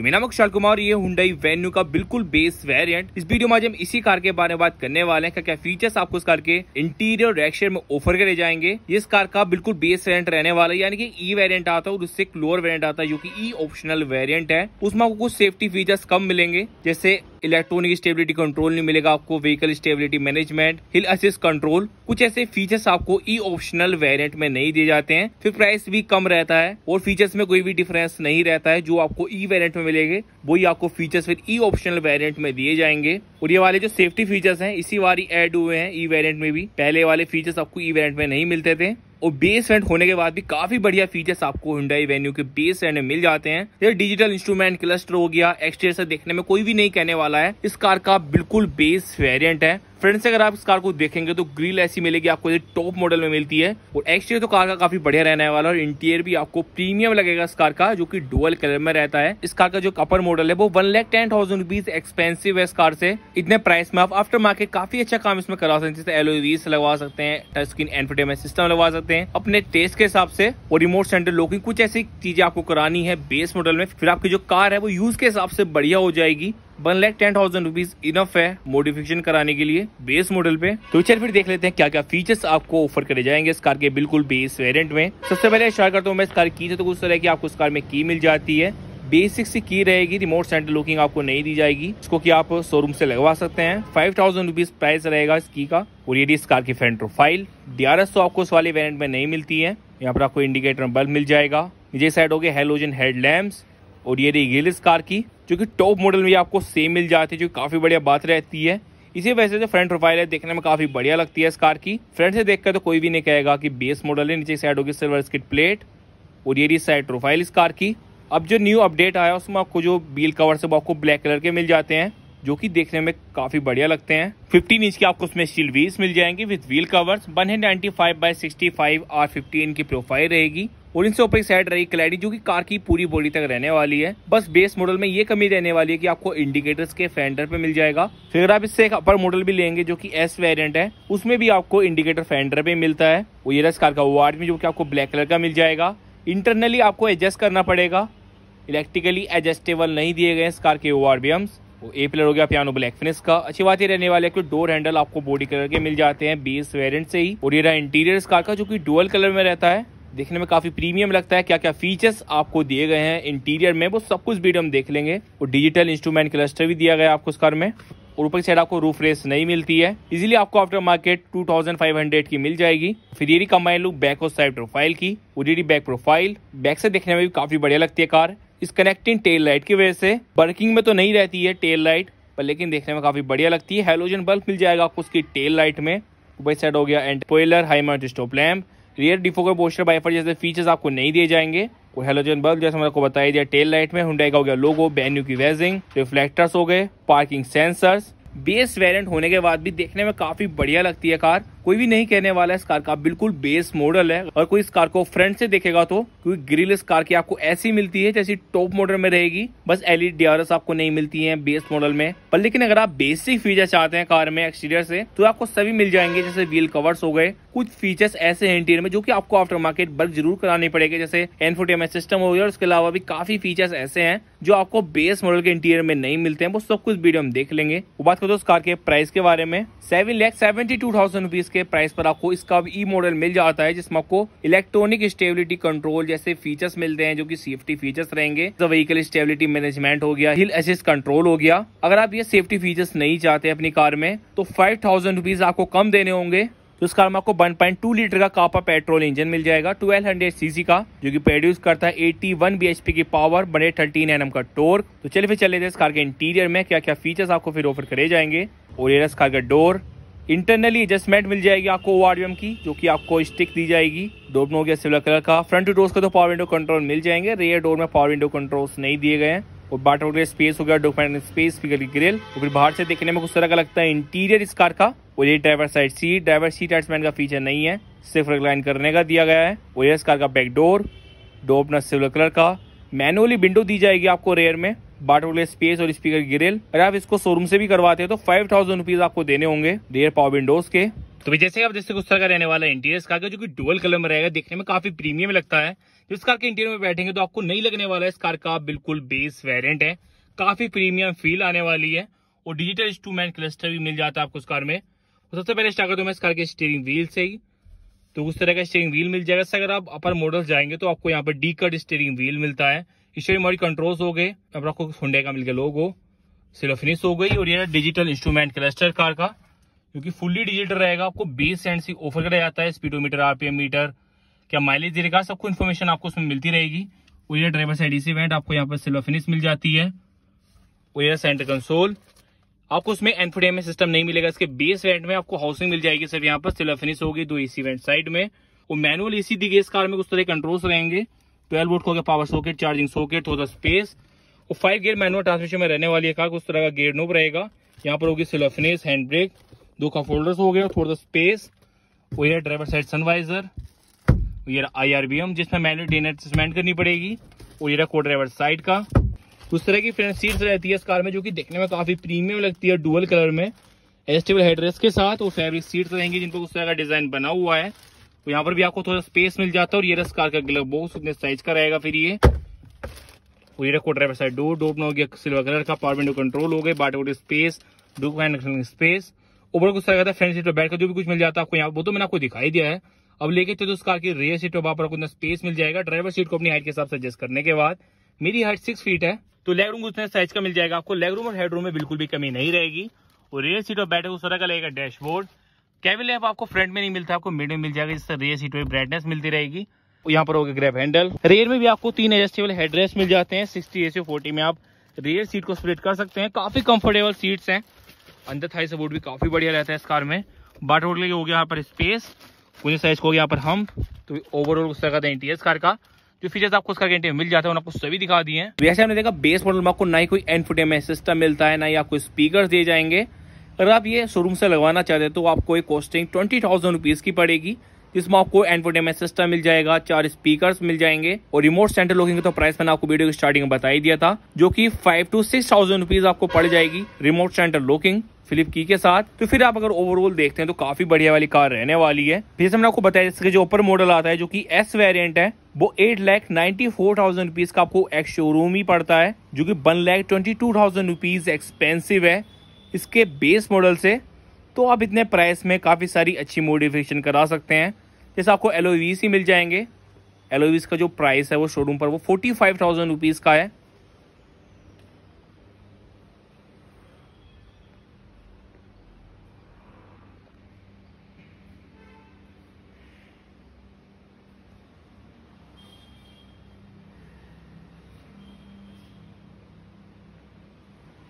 तो मेरा नाम अक्षाल कुमार ये हुडाई वेन्यू का बिल्कुल बेस वेरिएंट इस वीडियो में आज हम इसी कार के बारे में बात करने वाले हैं क्या क्या फीचर्स आपको इस कार के इंटीरियर रेक्शर में ऑफर करे जाएंगे इस कार का बिल्कुल बेस वेरियंट रहने वाला है यानी कि ई e वेरियंट आता है और उससे एक लोअर वेरियंट आता है जो की ई ऑप्शनल वेरियंट है उसमें आपको कुछ सेफ्टी फीचर्स कम मिलेंगे जैसे इलेक्ट्रॉनिक स्टेबिलिटी कंट्रोल नहीं मिलेगा आपको vehicle stability management hill assist control कुछ ऐसे फीचर्स आपको ई ऑप्शनल वेरियंट में नहीं दिए जाते हैं फिर प्राइस भी कम रहता है और फीचर्स में कोई भी डिफरेंस नहीं रहता है जो आपको ई वेरियंट में मिलेंगे वही आपको फीचर्स फिर ई ऑप्शनल वेरियंट में दिए जाएंगे और ये वाले जो सेफ्टी फीचर्स है इसी बार एड हुए हैं ई वेरियंट में भी पहले वाले फीचर्स आपको ई वेरियंट में नहीं मिलते थे और बेस रेंट होने के बाद भी काफी बढ़िया फीचर्स आपको हिंडाई वेन्यू के बेस रेंट में मिल जाते हैं ये डिजिटल इंस्ट्रूमेंट क्लस्टर हो गया एक्सटेरियर से देखने में कोई भी नहीं कहने वाला है इस कार का बिल्कुल बेस वेरियंट है फ्रेंड्स अगर आप इस कार को देखेंगे तो ग्रिल ऐसी मिलेगी आपको टॉप मॉडल में मिलती है और एक्सटीरियर तो कार का काफी बढ़िया रहने वाला और इंटीरियर भी आपको प्रीमियम लगेगा इस कार का जो कि डुअल कलर में रहता है इस कार का जो अपर मॉडल है वो one lakh ten thousand rupees expensive है इस कार से इतने प्राइस में आप आफ्टर मार्केट काफी अच्छा काम इसमें करा सकते हैं जैसे एलो रील्स लगवा सकते हैं टच स्क्रीन एंटरटेनमेंट सिस्टम लगवा सकते हैं अपने टेस्ट के हिसाब से और रिमोट सेंटर लोकिंग कुछ ऐसी चीजें आपको करानी है बेस मॉडल में फिर आपकी जो कार है वो यूज के हिसाब से बढ़िया हो जाएगी one lakh ten thousand rupees enough है मॉडिफिकेशन कराने के लिए बेस मॉडल पे तो चल फिर देख लेते हैं क्या क्या फीचर्स आपको ऑफर करे जाएंगे इस कार के बिल्कुल बेस वेरियंट में सबसे पहले शेयर करता हूँ मैं इस कार की तो कुछ तरह की आपको इस कार में की मिल जाती है बेसिक सी की रहेगी रिमोट सेंटर लुकिंग आपको नहीं दी जाएगी इसको कि आप शोरूम से लगवा सकते हैं फाइव थाउजेंड रुपीज प्राइस रहेगा इस की का और ये इस कार की front profile D R S आपको इस वाले वेरियंट में नहीं मिलती है यहाँ पर आपको इंडिकेटर बल्ब मिल जाएगा नीचे साइड हो गए हेलोजन लैम्प और ये रही गिलिस कार की जो कि टॉप मॉडल में आपको सेम मिल जाती है जो काफ़ी बढ़िया बात रहती है इसी वजह से फ्रंट प्रोफाइल है देखने में काफ़ी बढ़िया लगती है इस कार की फ्रंट से देखकर तो कोई भी नहीं कहेगा कि बेस मॉडल है नीचे साइड होगी सिल्वर स्किट प्लेट और ये रही साइड प्रोफाइल इस कार की अब जो न्यू अपडेट आया उसमें आपको जो बील कवर से वो आपको ब्लैक कलर के मिल जाते हैं जो कि देखने में काफी बढ़िया लगते हैं 15 इंच के आपको उसमें स्टील व्हील्स मिल जाएंगी with wheel covers by sixty five R fifty इनकी प्रोफाइल रहेगी और इनसे ऊपर साइड रही क्लैडी जो कि कार की पूरी बॉडी तक रहने वाली है बस बेस मॉडल में ये कमी रहने वाली है कि आपको इंडिकेटर्स के फेंडर पे मिल जाएगा फिर अगर आप इससे एक अपर मॉडल भी लेंगे जो कि एस वेरिएंट है उसमें भी आपको इंडिकेटर फेंडर पे मिलता है वो ये कार का वार्ड में जो कि आपको ब्लैक कलर का मिल जाएगा इंटरनली आपको एडजस्ट करना पड़ेगा इलेक्ट्रिकली एडजस्टेबल नहीं दिए गए इस कार के ओ आर वो ए पिलर हो गया पियानो ब्लैक फिनिश का अच्छी बात ये रहने वाले है कि डोर हैंडल आपको बॉडी कलर के मिल जाते हैं बेस वेरिएंट से ही और ये रहा इंटीरियर इस कार का जो कि डुअल कलर में रहता है देखने में काफ़ी प्रीमियम लगता है क्या क्या फीचर्स आपको दिए गए हैं इंटीरियर में वो सब कुछ भी हम देख लेंगे और डिजिटल इंस्ट्रूमेंट क्लस्टर भी दिया गया है आपको उस कार में और ऊपर की साइड आपको रूफ रेस नहीं मिलती है इजीली आपको आफ्टर मार्केट 2500 की मिल जाएगी फिर ये कंबाइन लुक बैक और साइड प्रोफाइल की ओडीडी बैक प्रोफाइल बैक से देखने में भी काफ़ी बढ़िया लगती है कार इस कनेक्टिंग टेल लाइट की वजह से बर्किंग में तो नहीं रहती है टेल लाइट पर लेकिन देखने में काफ़ी बढ़िया लगती है हेलोजन बल्ब मिल जाएगा आपको उसकी टेल लाइट में ऊपर साइड हो गया and spoiler high mount stop lamp rear defog का पोस्टर बाइफर जैसे फीचर्स आपको नहीं दिए जाएंगे और हेलोजन बल्ब जैसे मैंने आपको बताया दिया टेल लाइट में हुडाई का हो गया लोगो वेन्यू की वेजिंग रिफ्लेक्टर्स हो गए पार्किंग सेंसर्स बेस वेरिएंट होने के बाद भी देखने में काफी बढ़िया लगती है कार कोई भी नहीं कहने वाला इस कार का बिल्कुल बेस मॉडल है और कोई इस कार को फ्रंट से देखेगा तो क्योंकि ग्रिल इस कार की आपको ऐसी मिलती है जैसी टॉप मॉडल में रहेगी बस एलईडी डीआरएस e आपको नहीं मिलती है बेस मॉडल में पर लेकिन अगर आप बेसिक फीचर चाहते हैं कार में एक्सटीरियर से तो आपको सभी मिल जाएंगे जैसे व्हील कवर्स हो गए कुछ फीचर्स ऐसे हैं इंटीरियर में जो कि आपको आफ्टर मार्केट वर्क जरूर कराने पड़ेंगे जैसे एनफोटेमेंट सिस्टम हो गया और उसके अलावा भी काफी फीचर्स ऐसे हैं जो आपको बेस मॉडल के इंटीरियर में नहीं मिलते हैं वो सब कुछ वीडियो में देख लेंगे वो बात करते हैं उस कार के प्राइस के बारे में seven lakh seventy two thousand rupees के के प्राइस पर आपको इसका ई मॉडल e मिल जाता है जिसमें आपको इलेक्ट्रॉनिक स्टेबिलिटी कंट्रोल जैसे फीचर्स मिलते हैं जो कि सेफ्टी फीचर्स रहेंगे व्हीकल स्टेबिलिटी मैनेजमेंट हो गया हिल एसिस कंट्रोल हो गया अगर आप ये सेफ्टी फीचर्स नहीं चाहते अपनी कार में तो फाइव थाउजेंड रुपीज आपको कम देने होंगे तो इस कार में आपको 1.2 लीटर का कापा पेट्रोल इंजन मिल जाएगा 1200 सीसी का जो कि प्रोड्यूस करता है 81 बीएचपी की पावर बने 13 एनएम का टोर तो चलिए फिर चले थे इस कार के इंटीरियर में क्या क्या फीचर्स आपको फिर ऑफर करे जाएंगे और एरस कार का डोर इंटरनली एडजस्टमेंट मिल जाएगी आपको ओ की जो कि आपको स्टिक दी जाएगी डोबनो गया सिल्वर कलर का फ्रंट डोर्स का तो पावर विंडो कंट्रोल मिल जाएंगे रेयर डोर में पावर विंडो कंट्रोल्स नहीं दिए गए हैं और बाटर वगैरह स्पेस हो गया डॉक्यूमेंट स्पेस फिगर ग्रिल और फिर बाहर से देखने में कुछ तरह का लगता है इंटीरियर इस कार का और ये driver side seat driver seat adjustment का फीचर नहीं है सिर्फ रिक्लाइन करने का दिया गया है और ये इस कार का बैक डोर डोबना सिल्वर कलर का मैनुअली विंडो दी जाएगी आपको रेयर में बाटोले स्पेस और स्पीकर ग्रिल अगर आप इसको शोरूम से भी करवाते हैं तो फाइव थाउजेंड रुपीज आपको देने होंगे डेयर पावर विंडोज के तो जैसे आप जैसे उस तरह का रहने वाला इंटीरियर का जो कि डुअल कलर में रहेगा देखने में काफी प्रीमियम लगता है जिस कार के इंटीरियर में बैठेंगे तो आपको नहीं लगने वाला है इस कार का बिल्कुल बेस वेरियंट है काफी प्रीमियम फील आने वाली है और डिजिटल इंस्ट्रूमेंट क्लस्टर भी मिल जाता है आपको उस कार में तो सबसे पहले स्टार्ट करता हूँ इस कार के स्टीयरिंग व्हील से ही तो उस तरह का स्टीयरिंग व्हील मिल जाएगा अगर आप अपर मॉडल जाएंगे तो आपको यहाँ पर डी कट स्टीयरिंग व्हील मिलता है इससे हमारी कंट्रोल्स हो गए अब आपको हुडे का मिल गया लोगो सिर्फ फिनिश हो गई और ये डिजिटल इंस्ट्रूमेंट क्लस्टर कार का क्योंकि फुल्ली डिजिटल रहेगा आपको बीस सेंट से ऑफर कराया जाता है स्पीडोमीटर आरपीएम मीटर क्या माइलेज देगा सबको इन्फॉर्मेशन आपको उसमें मिलती रहेगी और यह ड्राइवर साइड इसी वेंट आपको यहाँ पर सिल्वर फिनिश मिल जाती है और ये सेंटर कंसोल आपको उसमें एनफोडेमेंट सिस्टम नहीं मिलेगा इसके बेस वेंट में आपको हाउसिंग मिल जाएगी सर यहाँ पर सिल्वर फिनिश होगी दो एसी वेंट साइड में और मैनुअल एसी दी गई इस कार में उस तरह कंट्रोल्स रहेंगे ट्वेल्व वोट का पावर सॉकेट चार्जिंग सॉकेट थोड़ा स्पेस और फाइव गेयर मैनुअल ट्रांसमिशन में रहने वाली है कहा उस तरह का गेयर नोब रहेगा यहाँ पर होगी सिलफनेस हैंड ब्रेक दो का फोल्डर्स हो गया थोड़ा स्पेस वो यह ड्राइवर साइड सनवाइजर ये आई आर बी एम जिसमें मैनुअल डे एडजस्टमेंट करनी पड़ेगी और ये को ड्राइवर साइड का उस तरह की फ्रेंड सीट्स रहती है इस कार में जो कि देखने में काफी प्रीमियम लगती है डुअल कलर में एडजस्टेबल हेडरेस्ट के साथ और फैब्रिक सीट्स रहेंगी जिनको उस तरह का डिजाइन बना हुआ है तो यहाँ पर भी आपको थोड़ा स्पेस मिल जाता है और ये रस कार का ग्लव बॉक्स उतने साइज का रहेगा फिर ये और ये रखो ड्राइवर साइड डोर डोर हो गया सिल्वर कलर का पावर विंडो कंट्रोल हो गए बाटे स्पेस डू कनेक्शन स्पेस ऊपर कुछ रहेगा फ्रंट सीट पर बैठकर जो भी कुछ मिल जाता है आपको यहाँ वो तो मैंने आपको दिखाई दिया है अब लेके तो उस कार की रेयर सीट पर पर आपको स्पेस मिल जाएगा ड्राइवर सीट को अपनी हाइट के हिसाब से एडजस्ट करने के बाद मेरी हाइट सिक्स फीट है तो लेग रूम उतने साइज का मिल जाएगा आपको लेग रूम और हेड रूम में बिल्कुल भी कमी नहीं रहेगी और रेयर सीट पर बैठे उस तरह का लगेगा डैशबोर्ड कैबिल लैंप आपको फ्रंट में नहीं मिलता आपको मिड में मिल जाएगा जिससे रेयर सीट में ब्राइटनेस मिलती रहेगी यहाँ पर होगा ग्रैप हैंडल रेयर में भी आपको तीन एडजस्टेबल हेडरेस्ट मिल जाते हैं सिक्सटी एसी फोर्टी में आप रेयर सीट को स्प्लिट कर सकते हैं काफी कंफर्टेबल सीट्स हैं अंदर थाई सपोर्ट भी काफी बढ़िया रहता है इस कार में बाट रोड हो गया यहाँ पर स्पेस कुछ साइज को हो गया यहाँ पर हम तो ओवरऑल उस तरह का एस कार का जो फीचर्स आपको उसका गारंटी मिल जाता है आपको सभी दिखा दिए हैं वैसे हमने देखा बेस मॉडल में आपको ना ही कोई एंड फुट एम सिस्टम मिलता है ना ही आपको स्पीकर दिए जाएंगे अगर आप ये शोरूम से लगवाना चाहते हैं तो आपको एक कॉस्टिंग ट्वेंटी थाउजेंड रुपीज़ की पड़ेगी जिसमें आपको एंटरटेनमेंट सिस्टम मिल जाएगा चार स्पीकर्स मिल जाएंगे और रिमोट सेंटर लॉकिंग का तो प्राइस मैंने आपको वीडियो की स्टार्टिंग में बताई दिया था जो कि five two six thousand rupees आपको पड़ जाएगी रिमोट सेंटर लॉकिंग फिलिप की के साथ तो फिर आप अगर ओवरऑल देखते हैं तो काफी बढ़िया वाली कार रहने वाली है फिर से मैंने आपको बताया इसके जो ऊपर मॉडल आता है जो कि एस वेरिएंट है वो eight lakh ninety four thousand rupees का आपको एक्स शोरूम ही पड़ता है जो कि one lakh twenty two thousand rupees expensive है इसके बेस मॉडल से तो आप इतने प्राइस में काफ़ी सारी अच्छी मॉडिफिकेशन करा सकते हैं जैसे आपको एलोवीस ही मिल जाएंगे एलोवीस का जो प्राइस है वो शोरूम पर वो फोर्टी फाइव थाउजेंड रुपीज़ का है